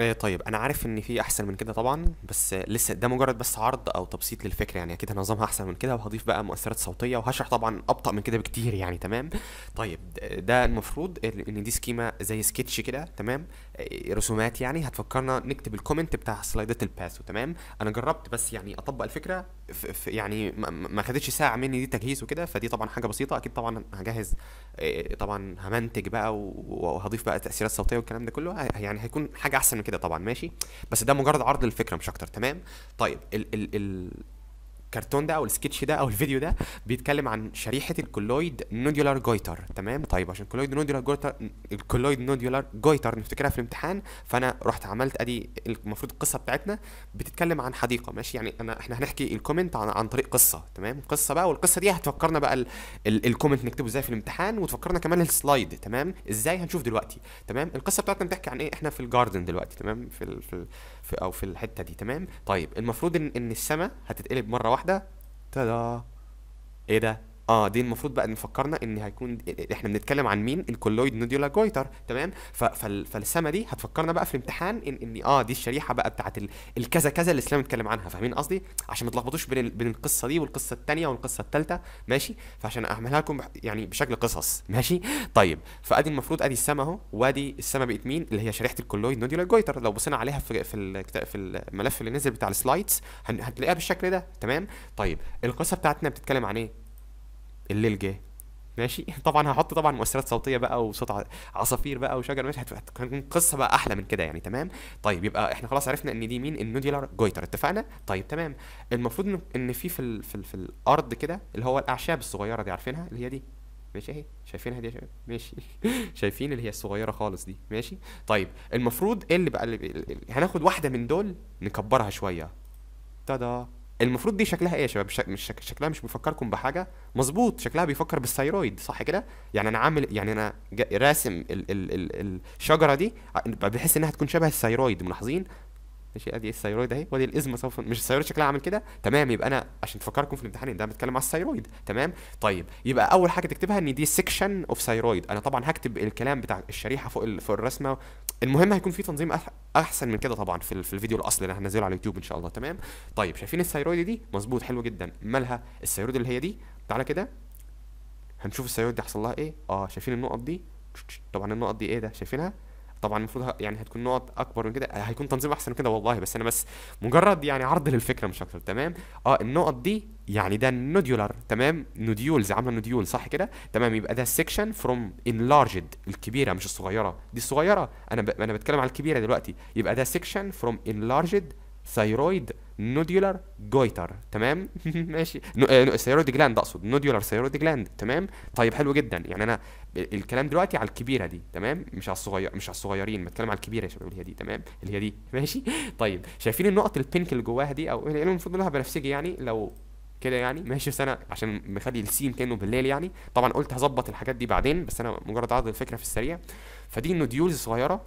ايه طيب انا عارف ان في احسن من كده طبعا بس لسه ده مجرد بس عرض او تبسيط للفكره يعني اكيد هنظمها احسن من كده وهضيف بقى مؤثرات صوتيه وهشرح طبعا ابطا من كده بكتير يعني تمام طيب ده المفروض ان دي سكيما زي سكتش كده تمام آه، رسومات يعني هتفكرنا نكتب الكومنت بتاع سلايدات الباث تمام انا جربت بس يعني اطبق الفكره يعني ما خدتش ساعه مني دي تجهيز وكده فدي طبعا حاجه بسيطه اكيد طبعا هجهز آه، طبعا همنتج بقى وهضيف بقى تاثيرات صوتيه والكلام ده كله يعني هيكون حاجه احسن من كده طبعا ماشي بس ده مجرد عرض للفكره مش اكتر تمام طيب ال ال ال الكرتون ده او السكتش ده او الفيديو ده بيتكلم عن شريحه الكولويد نوديولار جويتر تمام طيب عشان كولويد نوديولار جويتر الكولويد نوديولار جويتر نفتكرها في الامتحان فانا رحت عملت ادي المفروض القصه بتاعتنا بتتكلم عن حديقه ماشي يعني انا احنا هنحكي الكومنت عن, عن طريق قصه تمام قصه بقى والقصه دي هتفكرنا بقى الكومنت نكتبه ازاي في الامتحان وتفكرنا كمان السلايد تمام ازاي هنشوف دلوقتي تمام القصه بتاعتنا بتحكي عن ايه احنا في الجاردن دلوقتي تمام في في, في او في الحته دي تمام طيب المفروض ان ان السماء هتتقلب مره واحده تدا ايه ده اه دي المفروض بقى ان فكرنا ان هيكون احنا بنتكلم عن مين الكولويد نوديولا جويتر تمام فالسما دي هتفكرنا بقى في الامتحان ان ان اه دي الشريحه بقى بتاعه الكذا كذا اللي اسلام اتكلم عنها فاهمين قصدي عشان ما تلخبطوش بين بين القصه دي والقصه الثانيه والقصه الثالثه ماشي فعشان اعملها لكم يعني بشكل قصص ماشي طيب فادي المفروض ادي السما اهو وادي السما بقت مين اللي هي شريحه الكولويد نوديولا جويتر لو بصينا عليها في في في الملف اللي نزل بتاع السلايدز هتلاقيها بالشكل ده تمام طيب القصه بتاعتنا بتتكلم عن ايه الليل جه ماشي طبعا هحط طبعا مؤثرات صوتيه بقى وصوت عصافير بقى وشجر ماشي هتكون قصه بقى احلى من كده يعني تمام طيب يبقى احنا خلاص عرفنا ان دي مين النوديولار جويتر اتفقنا طيب تمام المفروض ان في في, في, في الارض كده اللي هو الاعشاب الصغيره دي عارفينها اللي هي دي ماشي اهي شايفينها دي شباب ماشي شايفين اللي هي الصغيره خالص دي ماشي طيب المفروض ايه اللي بقى اللي هناخد واحده من دول نكبرها شويه تدا المفروض دي شكلها ايه يا شباب مش شكلها مش بيفكركم بحاجه مظبوط شكلها بيفكر بالثايرويد صح كده يعني انا عامل يعني انا راسم ال... ال... ال... الشجره دي بحس انها تكون شبه الثايرويد ملاحظين ماشي ادي الثايرويد اهي وادي الازمه سوف مش الثايرويد شكلها عامل كده تمام يبقى انا عشان تفكركم في الامتحان ده بتكلم على الثايرويد تمام طيب يبقى اول حاجه تكتبها ان دي سيكشن اوف ثايرويد انا طبعا هكتب الكلام بتاع الشريحه فوق ال... فوق الرسمه المهم هيكون في تنظيم احسن من كده طبعا في, الفيديو الاصلي اللي هنزله على اليوتيوب ان شاء الله تمام طيب شايفين الثايرويد دي مظبوط حلو جدا مالها الثايرويد اللي هي دي تعالى كده هنشوف الثايرويد دي حصل لها ايه اه شايفين النقط دي طبعا النقط دي ايه ده شايفينها طبعا المفروض يعني هتكون نقط اكبر من كده آه، هيكون تنظيم احسن من كده والله بس انا بس مجرد يعني عرض للفكره مش اكتر تمام اه النقط دي يعني ده نوديولر تمام نوديولز عامله نوديول صح كده تمام يبقى ده سيكشن فروم انلارجد الكبيره مش الصغيره دي الصغيره انا ب... انا بتكلم على الكبيره دلوقتي يبقى ده سيكشن فروم انلارجد ثايرويد نوديولار جويتر تمام ماشي آه، ثايرويد جلاند اقصد نوديولار ثايرويد جلاند تمام طيب حلو جدا يعني انا الكلام دلوقتي على الكبيره دي تمام مش على الصغير مش على الصغيرين بتكلم على الكبيره يا شباب اللي هي دي تمام اللي هي دي ماشي طيب شايفين النقط البينك اللي جواها دي او يعني المفروض لها بنفسجي يعني لو كده يعني ماشي بس انا عشان مخلي السين كانه بالليل يعني طبعا قلت هظبط الحاجات دي بعدين بس انا مجرد عرض الفكره في السريع فدي النوديولز صغيره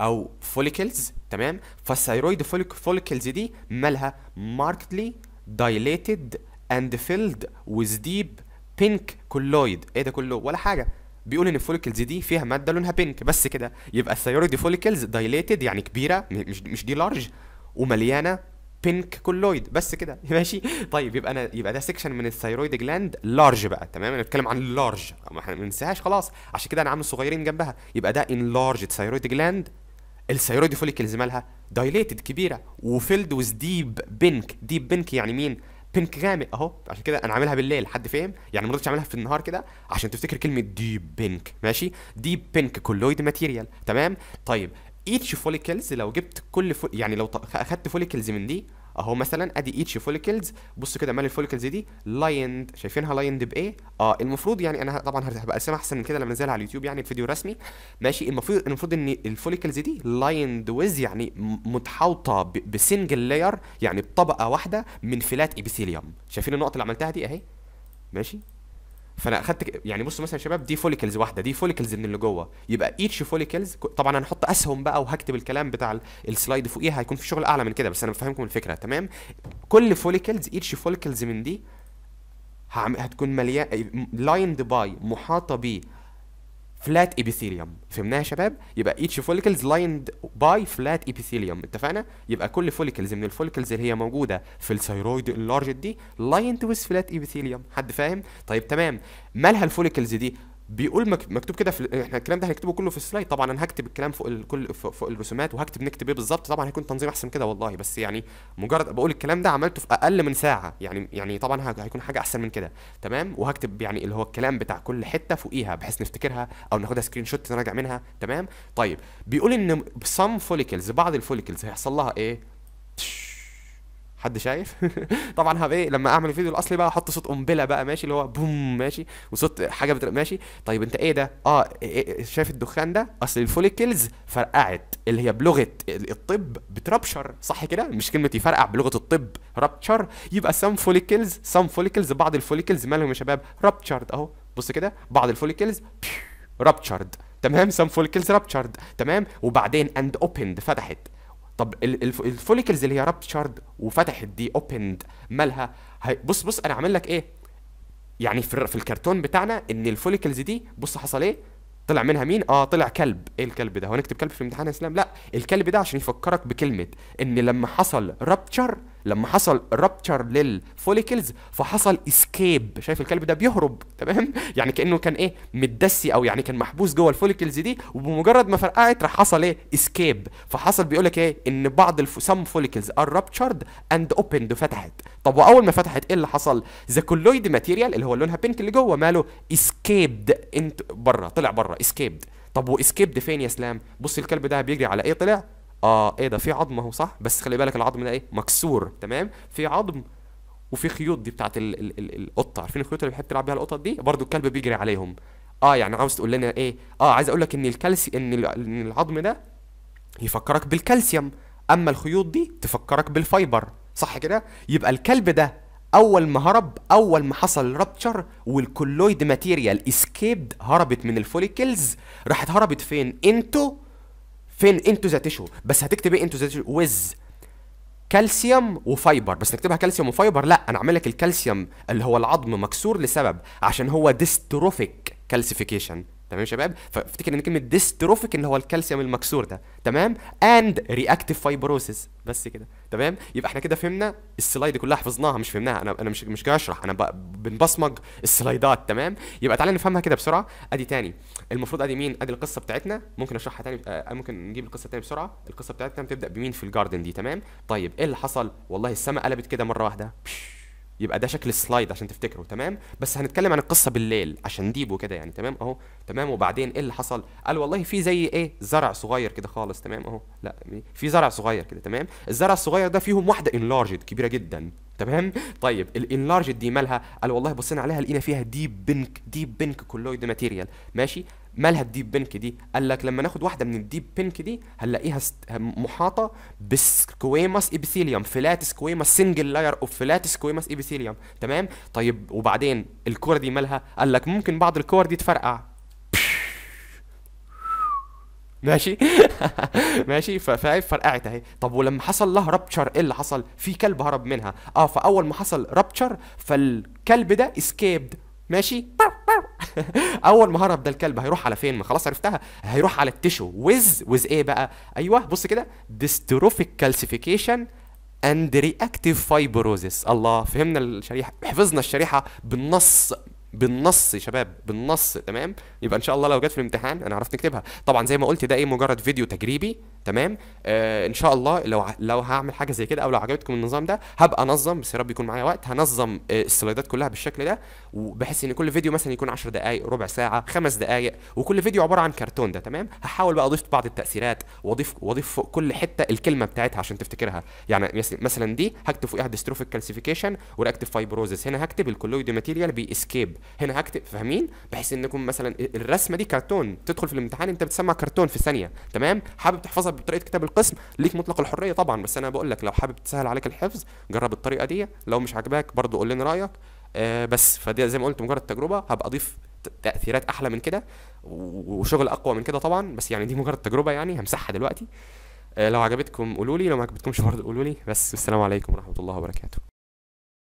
او فوليكلز تمام فالثايرويد فوليكلز دي مالها ماركتلي دايليتد اند فيلد وذ ديب بينك كولويد ايه ده كله ولا حاجه بيقول ان الفوليكلز دي فيها ماده لونها بينك بس كده يبقى الثايرويد فوليكلز دايليتد يعني كبيره مش مش دي لارج ومليانه بينك كولويد بس كده ماشي طيب يبقى انا يبقى ده سيكشن من الثايرويد جلاند لارج بقى تمام انا بتكلم عن اللارج ما ننساهاش خلاص عشان كده انا عامل صغيرين جنبها يبقى ده ان لارج ثايرويد جلاند الثيرويد فوليكلز مالها دايليتد كبيره وفيلد وز ديب بينك ديب بينك يعني مين بينك غامق اهو عشان كده انا عاملها بالليل حد فاهم يعني ما رضيتش اعملها في النهار كده عشان تفتكر كلمه ديب بينك ماشي ديب بينك كولويد ماتيريال تمام طيب ايتش فوليكلز لو جبت كل فو... يعني لو اخدت فوليكلز من دي اهو مثلا ادي ايتش فوليكلز بصوا كده مال الفوليكلز دي لايند شايفينها لايند بايه اه المفروض يعني انا طبعا هبقى اسمها احسن من كده لما انزلها على اليوتيوب يعني فيديو رسمي ماشي المفروض المفروض ان الفوليكلز دي لايند ويز يعني متحوطه بسنجل لاير يعني بطبقه واحده من فلات ابيثيليوم شايفين النقطه اللي عملتها دي اهي ماشي فانا اخدت يعني بصوا مثلا يا شباب دي فوليكلز واحده دي فوليكلز من اللي جوه يبقى ايتش فوليكلز طبعا انا هحط اسهم بقى وهكتب الكلام بتاع السلايد فوقيها هيكون في شغل اعلى من كده بس انا بفهمكم الفكره تمام كل فوليكلز ايتش فوليكلز من دي هتكون مليان لايند باي محاطه بيه فلات ايبيثيليوم فهمناها يا شباب يبقى ايتش فوليكلز لايند باي فلات ايبيثيليوم اتفقنا يبقى كل فوليكلز من الفوليكلز اللي هي موجوده في الثايرويد اللارج دي لايند ويز فلات ايبيثيليوم حد فاهم طيب تمام مالها الفوليكلز دي بيقول مكتوب كده في احنا الكلام ده هنكتبه كله في السلايد طبعا انا هكتب الكلام فوق الكل فوق الرسومات وهكتب نكتب ايه بالظبط طبعا هيكون تنظيم احسن كده والله بس يعني مجرد بقول الكلام ده عملته في اقل من ساعه يعني يعني طبعا هيكون حاجه احسن من كده تمام وهكتب يعني اللي هو الكلام بتاع كل حته فوقيها بحيث نفتكرها او ناخدها سكرين شوت نراجع منها تمام طيب بيقول ان سام فوليكلز بعض الفوليكلز هيحصل لها ايه حد شايف طبعا هبقى ايه لما اعمل الفيديو الاصلي بقى احط صوت قنبله بقى ماشي اللي هو بوم ماشي وصوت حاجه بتر... ماشي طيب انت ايه ده اه إيه, إيه،, إيه، شايف الدخان ده اصل الفوليكلز فرقعت اللي هي بلغه الطب بتربشر صح كده مش كلمه يفرقع بلغه الطب رابشر يبقى سام فوليكلز سام فوليكلز بعض الفوليكلز مالهم يا شباب رابتشرد اهو بص كده بعض الفوليكلز رابتشرد تمام سام فوليكلز رابتشرد تمام وبعدين اند اوبند فتحت طب الفوليكلز اللي هي رابتشارد وفتحت دي اوبند مالها بص بص انا عامل لك ايه يعني في, في الكرتون بتاعنا ان الفوليكلز دي بص حصل ايه طلع منها مين اه طلع كلب ايه الكلب ده هو نكتب كلب في الامتحان يا اسلام لا الكلب ده عشان يفكرك بكلمه ان لما حصل رابتشر لما حصل رابتشر للفوليكلز فحصل اسكيب شايف الكلب ده بيهرب تمام يعني كانه كان ايه متدسي او يعني كان محبوس جوه الفوليكلز دي وبمجرد ما فرقعت راح حصل ايه اسكيب فحصل بيقول لك ايه ان بعض سم فوليكلز ار رابتشرد اند اوبند فتحت طب واول ما فتحت ايه اللي حصل ذا كولويد ماتيريال اللي هو لونها بينك اللي جوه ماله اسكيبد انت بره طلع بره اسكيبد طب واسكيبد فين يا سلام بص الكلب ده بيجري على ايه طلع اه ايه ده في عظم اهو صح بس خلي بالك العظم ده ايه مكسور تمام في عظم وفي خيوط دي بتاعت ال ال ال القطه عارفين الخيوط اللي بتحب تلعب بيها القطط دي برضو الكلب بيجري عليهم اه يعني عاوز تقول لنا ايه اه عايز اقول لك ان الكالسي ان العظم ده يفكرك بالكالسيوم اما الخيوط دي تفكرك بالفايبر صح كده يبقى الكلب ده اول ما هرب اول ما حصل رابتشر والكولويد ماتيريال اسكيبد هربت من الفوليكلز راحت هربت فين انتو فين انتو ذا تشو بس هتكتب ايه انتو ذا تشو ويز كالسيوم وفايبر بس نكتبها كالسيوم وفايبر لا انا عامل لك الكالسيوم اللي هو العظم مكسور لسبب عشان هو ديستروفيك كالسيفيكيشن تمام يا شباب فافتكر ان كلمه ديستروفيك اللي هو الكالسيوم المكسور ده تمام اند رياكتيف فايبروسيس بس كده تمام يبقى احنا كده فهمنا السلايد كلها حفظناها مش فهمناها انا انا مش مش جاي اشرح انا بنبصمج السلايدات تمام يبقى تعالى نفهمها كده بسرعه ادي تاني المفروض ادي مين ادي القصه بتاعتنا ممكن اشرحها تاني آه ممكن نجيب القصه تاني بسرعه القصه بتاعتنا بتبدا بمين في الجاردن دي تمام طيب ايه اللي حصل والله السماء قلبت كده مره واحده يبقى ده شكل السلايد عشان تفتكره تمام بس هنتكلم عن القصه بالليل عشان ديب وكده يعني تمام اهو تمام وبعدين ايه اللي حصل قال والله في زي ايه زرع صغير كده خالص تمام اهو لا في زرع صغير كده تمام الزرع الصغير ده فيهم واحده انلارجد كبيره جدا تمام طيب الانلارجد دي مالها قال والله بصينا عليها لقينا فيها ديب بينك ديب بينك كولويد ماتيريال ماشي مالها الديب بينك دي قال لك لما ناخد واحده من الديب بينك دي هنلاقيها محاطه بسكويماس ايبيثيليوم فلات سكويماس سنجل لاير اوف فلات سكويماس ايبيثيليوم تمام طيب وبعدين الكوره دي مالها قال لك ممكن بعض الكور دي تفرقع ماشي ماشي ففرقعت فرقعت اهي طب ولما حصل لها رابتشر ايه اللي حصل في كلب هرب منها اه فاول ما حصل رابتشر فالكلب ده اسكيبد ماشي اول ما هرب ده الكلب هيروح على فين ما خلاص عرفتها هيروح على التشو ويز ويز ايه بقى ايوه بص كده ديستروفيك كالسيفيكيشن اند رياكتيف فايبروزيس الله فهمنا الشريحه حفظنا الشريحه بالنص بالنص يا شباب بالنص تمام يبقى ان شاء الله لو جت في الامتحان انا عرفت نكتبها طبعا زي ما قلت ده ايه مجرد فيديو تجريبي تمام آه ان شاء الله لو لو هعمل حاجه زي كده او لو عجبتكم النظام ده هبقى انظم بس يا رب يكون معايا وقت هنظم آه السلايدات كلها بالشكل ده وبحيث ان كل فيديو مثلا يكون 10 دقائق ربع ساعه خمس دقائق وكل فيديو عباره عن كرتون ده تمام هحاول بقى اضيف بعض التاثيرات واضيف واضيف فوق كل حته الكلمه بتاعتها عشان تفتكرها يعني مثلا دي هكتب فوقها ديستروفيك كالسيفيكيشن ورياكتيف فايبروزس هنا هكتب الكولويد ماتيريال باسكيب هنا هكتب فاهمين بحيث انكم مثلا الرسمه دي كرتون تدخل في الامتحان انت بتسمع كرتون في ثانيه تمام حابب تحفظها حسب طريقه كتاب القسم ليك مطلق الحريه طبعا بس انا بقول لك لو حابب تسهل عليك الحفظ جرب الطريقه دي لو مش عاجباك برضو قول لنا رايك آه بس فدي زي ما قلت مجرد تجربه هبقى اضيف تاثيرات احلى من كده وشغل اقوى من كده طبعا بس يعني دي مجرد تجربه يعني همسحها دلوقتي آه لو عجبتكم قولوا لي لو ما عجبتكمش برضه قولوا لي بس والسلام عليكم ورحمه الله وبركاته